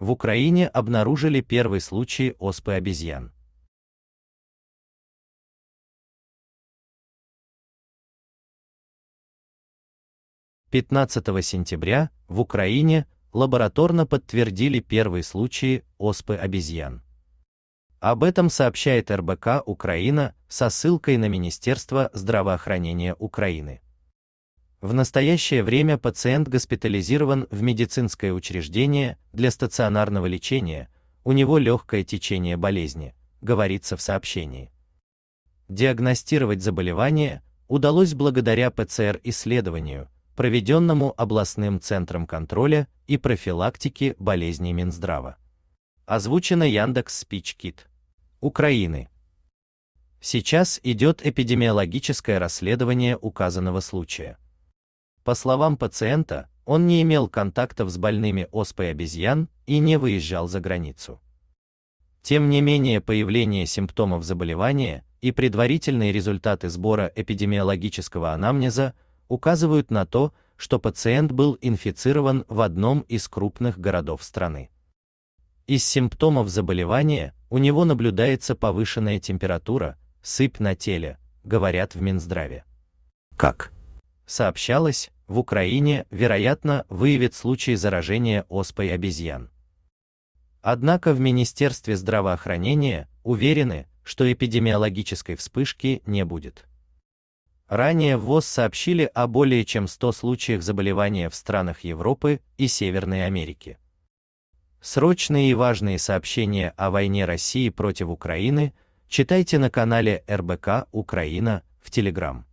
в Украине обнаружили первый случай оспы обезьян. Пятнадцатого сентября в Украине лабораторно подтвердили первые случаи оспы обезьян. Об этом сообщает РБК Украина со ссылкой на Министерство здравоохранения Украины. В настоящее время пациент госпитализирован в медицинское учреждение для стационарного лечения, у него легкое течение болезни, говорится в сообщении. Диагностировать заболевание удалось благодаря ПЦР-исследованию, проведенному областным центром контроля и профилактики болезней Минздрава. Озвучено Яндекс Спичкит. Украины. Сейчас идет эпидемиологическое расследование указанного случая. По словам пациента, он не имел контактов с больными оспой обезьян и не выезжал за границу. Тем не менее появление симптомов заболевания и предварительные результаты сбора эпидемиологического анамнеза указывают на то, что пациент был инфицирован в одном из крупных городов страны. Из симптомов заболевания у него наблюдается повышенная температура, сыпь на теле, говорят в Минздраве. Как сообщалось, в Украине, вероятно, выявит случаи заражения оспой обезьян. Однако в Министерстве здравоохранения уверены, что эпидемиологической вспышки не будет. Ранее в ВОЗ сообщили о более чем 100 случаях заболевания в странах Европы и Северной Америки. Срочные и важные сообщения о войне России против Украины читайте на канале РБК Украина в Телеграм.